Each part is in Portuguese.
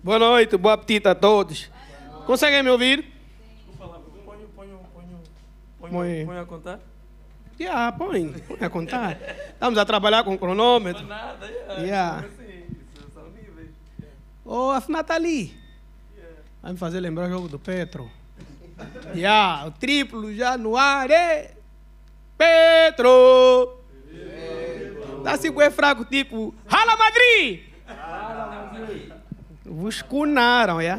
Boa noite, boa apetite a todos. Conseguem me ouvir? Põe, ponho, põe, a contar? Yeah, põe, põe a contar. Estamos a trabalhar com cronômetro. Não nada, yeah. É, é, yeah. Assim? são níveis. Oh, a FNA está ali. Yeah. Vai me fazer lembrar o jogo do Petro. yeah, o triplo já no ar. É... Petro! Está assim com é fraco, tipo, Rala Madrid! Ah. Vos cunaram, é?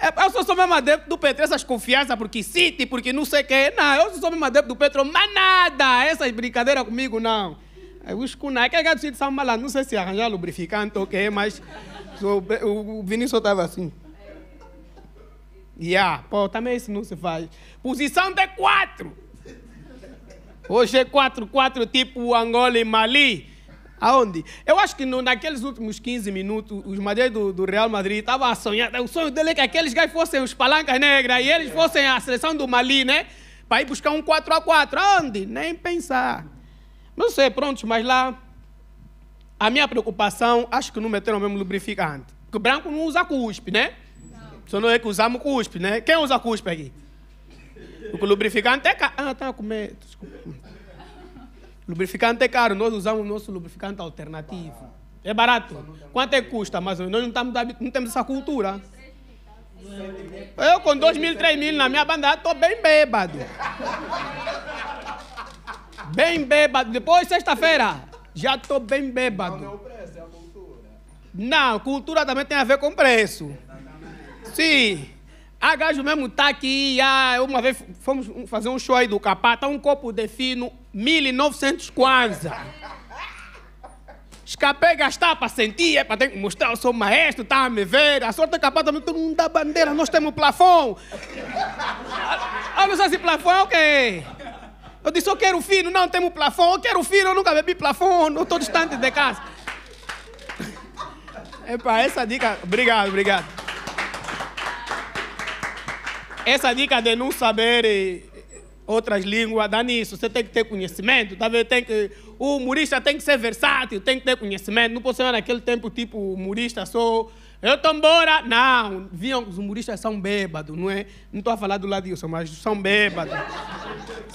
é? Eu só sou mesmo adepto do Petro, essas confianças, porque City, porque não sei o quê. Não, eu só sou mesmo adepto do Petro, mas nada. Essas brincadeiras comigo, não. É, vos kunai, é que gato de São Malandro, não sei se arranjar lubrificante ou o quê, mas o, o Vinícius estava assim. Yeah, pô, também isso não se faz. Posição de quatro. Hoje é 4-4, tipo Angola e Mali. Aonde? Eu acho que no, naqueles últimos 15 minutos, os madeiros do, do, Real Madrid estavam a sonhar. O sonho dele é que aqueles gajos fossem os palancas negras e eles é. fossem a seleção do Mali, né? Para ir buscar um 4x4. Aonde? Nem pensar. Não sei, pronto, mas lá. A minha preocupação, acho que não meteram o mesmo lubrificante. Porque branco não usa cuspe, né? Não. Só não é que usamos cuspe, né? Quem usa cuspe aqui? O lubrificante é. Ca... Ah, tá com medo. Desculpa. Lubrificante é caro, nós usamos nosso lubrificante alternativo. Barato. É barato. Quanto é que custa? Mas nós não, estamos, não temos essa cultura. Eu com 2 mil, 3 mil na minha banda estou bem bêbado. Bem bêbado. Depois, sexta-feira, já estou bem bêbado. Não é o preço, é a cultura. Não, cultura também tem a ver com preço. Sim. A gajo mesmo tá aqui, ah, uma vez fomos fazer um show aí do Capá, tá um copo de fino, 1900 Kwanza. Escapei gastar para sentir, é para ter que mostrar, eu sou maestro, tá a me ver. A sorte é capaz também, todo mundo dá bandeira, nós temos plafão. olha ah, ah, não sei se plafão é o quê? Eu disse, eu quero fino não temos plafão, eu quero fino eu nunca bebi plafão, eu estou distante de casa. Epa, essa dica, obrigado, obrigado. Essa dica de não saber outras línguas, dá nisso. Você tem que ter conhecimento, tá vendo? Tem que, o humorista tem que ser versátil, tem que ter conhecimento. Não pode ser naquele tempo tipo humorista só. Eu estou embora. Não, viam, os humoristas são bêbados, não é? Não estou a falar do lado disso, mas são bêbados.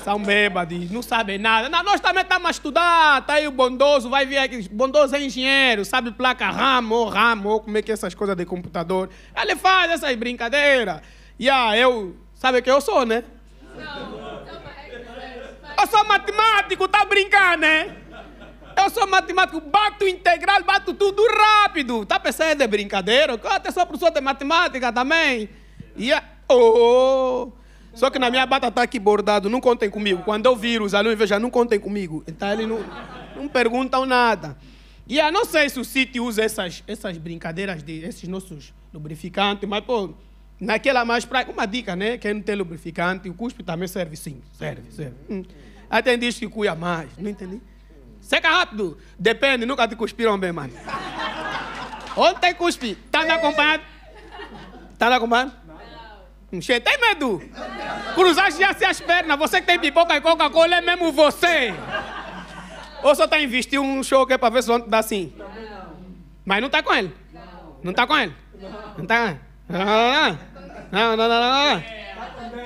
São bêbados, não sabem nada. Não, nós também estamos a estudar. Está aí o bondoso, vai vir aqui. Bondoso é engenheiro, sabe placa RAM ou RAM ou como é que é essas coisas de computador. Ele faz essas brincadeiras. E ah, eu, sabe quem eu sou, né? Não. Eu sou matemático, tá brincando, né? Eu sou matemático, bato integral, bato tudo rápido. Tá pensando, é brincadeira? Eu até sou professor de matemática também. E yeah. É- oh. Só que na minha bata tá aqui bordado, não contem comigo. Quando eu viro os alunos, veja, não contem comigo. Então eles não, não perguntam nada. E yeah, não sei se o sítio usa essas, essas brincadeiras, de, esses nossos lubrificantes, mas, pô, Naquela mais prática, uma dica, né? Quem é não tem lubrificante, o cuspe também serve sim. Serve, uhum. serve. Hum. Aí tem diz que cuia mais, não entendi. Seca rápido. Depende, nunca te cuspiram bem, mano. Ontem cuspi. Tá na acompanhado? Tá na acompanhado? Não. Hum, cheio, tem medo? Cruzaste já se as pernas. Você que tem pipoca e Coca-Cola é mesmo você. Ou só tá investindo um show que é pra ver se ontem dá assim? Não. Mas não tá com ele? Não. Não tá com ele? Não. Não tá Ah. Não, não, não, não.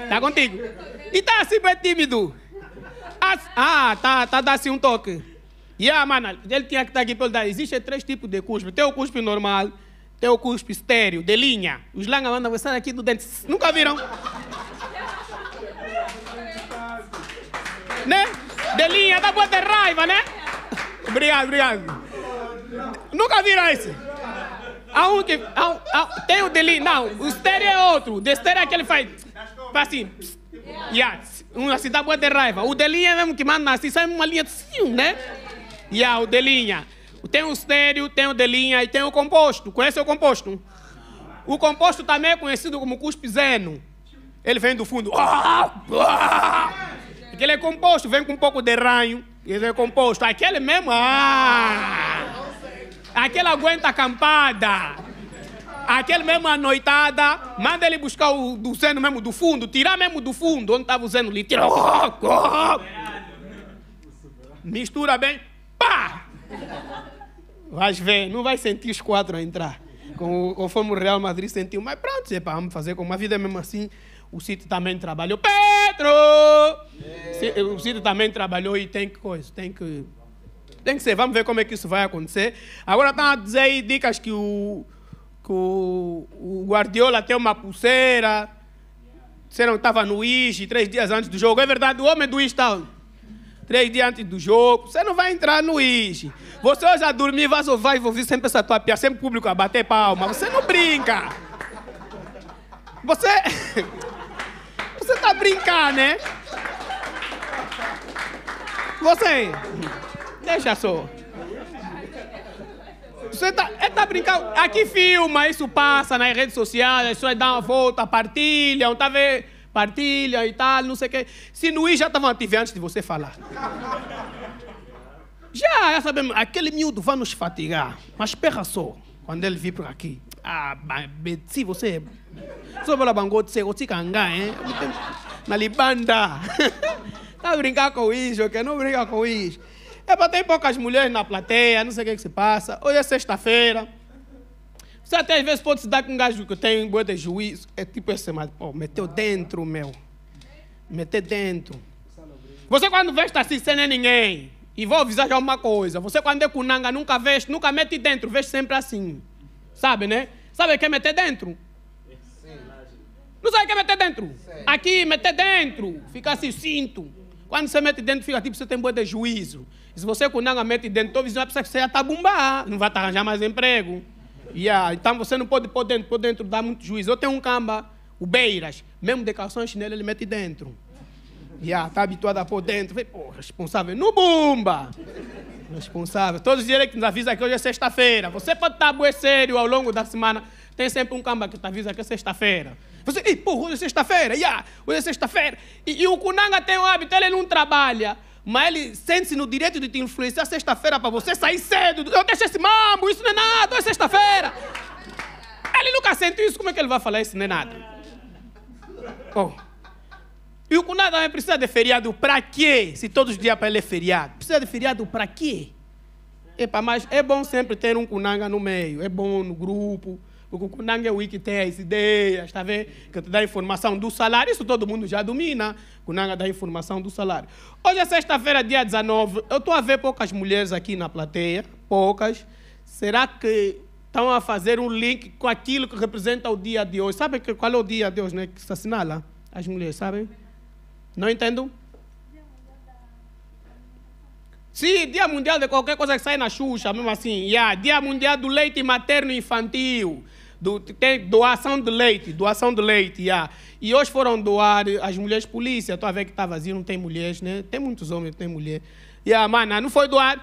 Tá contigo. E tá assim bem tímido. Ah, tá, tá dá assim um toque. E yeah, mano, ele tinha que estar tá aqui para dar. Existem três tipos de cuspe. Tem o cuspe normal, tem o cuspe estéreo, de linha. Os langa mandam você aqui do dente. Nunca viram? né? De linha, dá boa de raiva, né? obrigado, obrigado. Nunca viram esse? um que. tem o dele. Não, o estéreo é outro. O de estéreo é aquele que faz. Faz assim. Yeah. Uma assim, dá boa de raiva. O delinha é mesmo que manda assim, sai uma linha assim, né? Yeah, o delinha. Tem o estéreo, tem o delinha e tem o composto. Conhece o composto? O composto também é conhecido como cuspizeno. Ele vem do fundo. Porque ele é composto, vem com um pouco de ranho. Ele é composto. Aquele mesmo. Ah! Aquele aguenta acampada. Aquele mesmo anoitada, manda ele buscar o, o seno mesmo do fundo, tirar mesmo do fundo, onde estava o zeno ali, tira. Oh, oh. Mistura bem, pá! Vais ver, não vai sentir os quatro a entrar. Com, conforme o Real Madrid sentiu, mas pronto, é para vamos fazer, como a vida é mesmo assim, o sítio também trabalhou. Pedro! É. O sítio também trabalhou e tem que coisa, tem que tem que ser, vamos ver como é que isso vai acontecer. Agora estão tá a dizer aí dicas que o, que o, o Guardiola tem uma pulseira. Disseram que estava no Ixi três dias antes do jogo. É verdade, o homem do Ixi está três dias antes do jogo. Você não vai entrar no Ixi. Você hoje a dormir, vai, vai ouvir sempre essa tua piada, sempre público a bater palma. Você não brinca. Você. Você está a brincar, né? Você. Deixa só. Você tá, é, tá brincando? Aqui filma, isso passa nas redes sociais, as pessoas dão uma volta, partilham, tá vendo? Partilham e tal, não sei o quê. Se não ir, já estavam ativos antes de você falar. Já, já sabemos, aquele miúdo vai nos fatigar. Mas perra só, quando ele vir por aqui. Ah, se você. Só para Bangote, você canga, hein? Na libanda. tá brincando com isso, ok? não brinca com isso. É para ter poucas mulheres na plateia, não sei o que, que se passa. Hoje é sexta-feira. Você até às vezes pode se dar com um gajo que eu tenho em boa de juiz. É tipo esse, mas, pô, meteu dentro, meu. meteu dentro. Você quando veste assim, você não é ninguém. E vou avisar já uma coisa. Você quando é com nanga, nunca veste, nunca mete dentro, veste sempre assim. Sabe, né? Sabe o que é meter dentro? Não sabe o que é meter dentro? Aqui, meter dentro. Fica assim, cinto. Quando você mete dentro, fica tipo, você tem boa de juízo. se você com nanga mete dentro, tua ah, visão precisa que você já está bombar, não vai tá arranjar mais emprego. Yeah. Então você não pode pôr dentro, pôr dentro dá muito juízo. Eu tenho um camba, o Beiras, mesmo de calção chinelo, ele mete dentro. Yeah, está habituado a pôr dentro. Falei, pô, responsável, no bomba! Responsável. Todos os dias que nos avisa que hoje é sexta-feira. Você pode estar tá sério ao longo da semana. Tem sempre um camba que te avisa que é sexta-feira. Você, ei, porra, hoje é sexta-feira, yeah, hoje é sexta-feira. E, e, o Kunanga tem um hábito, ele não trabalha, mas ele sente-se no direito de te influenciar sexta-feira para você sair cedo. Eu deixo esse mambo, isso não é nada, hoje é sexta-feira. Ele nunca sente isso, como é que ele vai falar isso não é nada? E o Kunanga também precisa de feriado para quê? Se todos os dias para ele é feriado. Precisa de feriado para quê? Epa, mas é bom sempre ter um Kunanga no meio, é bom no grupo o Kukunanga é o que tem as ideias, está vendo? Que te dá a informação do salário. Isso todo mundo já domina. O Kunanga dá a informação do salário. Hoje é sexta-feira, dia 19. Eu estou a ver poucas mulheres aqui na plateia. Poucas. Será que estão a fazer um link com aquilo que representa o dia de hoje? Sabe que, qual é o dia de hoje né, que se assinala? As mulheres, sabem? Não entendo? Sim, Dia Mundial de qualquer coisa que sai na Xuxa, mesmo assim. Yeah. Dia Mundial do Leite Materno Infantil. Do, tem doação de leite, doação de leite, yeah. E hoje foram doar as mulheres polícia. Estou a ver que está vazio, não tem mulheres, né? Tem muitos homens, tem mulher. E a mana não foi doar.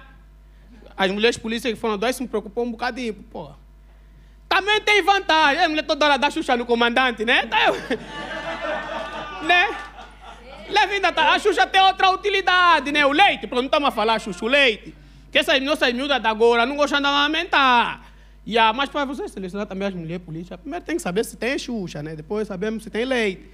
As mulheres polícia que foram doar, isso me preocupou um bocadinho, pô. Também tem vantagem. A é, mulher toda hora dá xuxa no comandante, né? Tá né? Levinda, tá. a xuxa tem outra utilidade, né? O leite, pronto, não estamos a falar xuxa, o leite. Que essas nossas miúdas da agora não gostam de amamentar. E a mas para você selecionar também as mulheres políticas, primeiro tem que saber se tem Xuxa, né? depois sabemos se tem leite.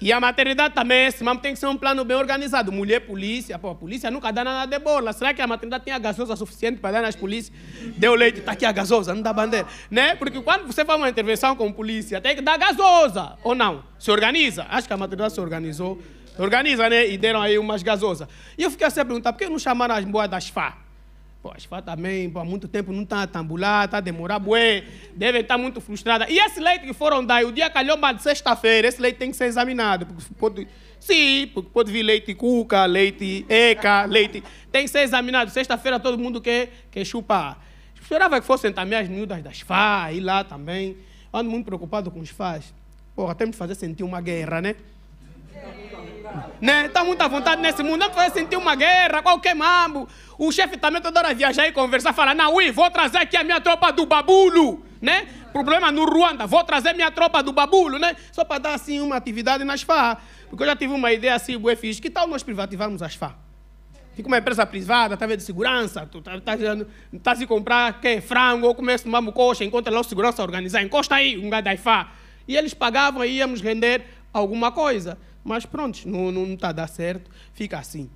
E a maternidade também, esse mesmo tem que ser um plano bem organizado. Mulher, polícia, pô, a polícia nunca dá nada de bola. Será que a maternidade tem a gasosa suficiente para dar nas polícias? Deu leite, está aqui a gasosa, não dá bandeira. Né? Porque quando você faz uma intervenção com polícia, tem que dar gasosa, ou não? Se organiza. Acho que a maternidade se organizou. Organiza, né? E deram aí umas gasosas. E eu fiquei sempre a perguntar, por que não chamaram as boas das FAR? As fãs também, há muito tempo não tá a tambular, está a demorar, bué, devem estar tá muito frustradas. E esse leite que foram dar, o dia calhomba de sexta-feira, esse leite tem que ser examinado. Porque pode, sim, porque pode vir leite cuca, leite eca, leite. Tem que ser examinado. Sexta-feira todo mundo quer, quer chupar. Esperava que fossem também as miúdas das FA, ir lá também. Ando muito preocupado com os FAs. Porra, temos de fazer sentir uma guerra, né? Né? Está muito à vontade nesse mundo. Não vai sentir uma guerra, qualquer mambo. O chefe também toda hora viajar e conversar, falar, não, ui, vou trazer aqui a minha tropa do babulo, né? Problema no Ruanda, vou trazer minha tropa do babulo, né? Só para dar assim uma atividade nas farras. Porque eu já tive uma ideia assim, bué fixe, que tal nós privativarmos as farras? Fica uma empresa privada, talvez tá de segurança, tu tá, tá, tá se comprar que, frango, ou começa tomar coxa, encontra lá o segurança organizar, encosta aí um gadaifá. E eles pagavam e íamos render alguma coisa. Mas pronto, não está a dar certo, fica assim.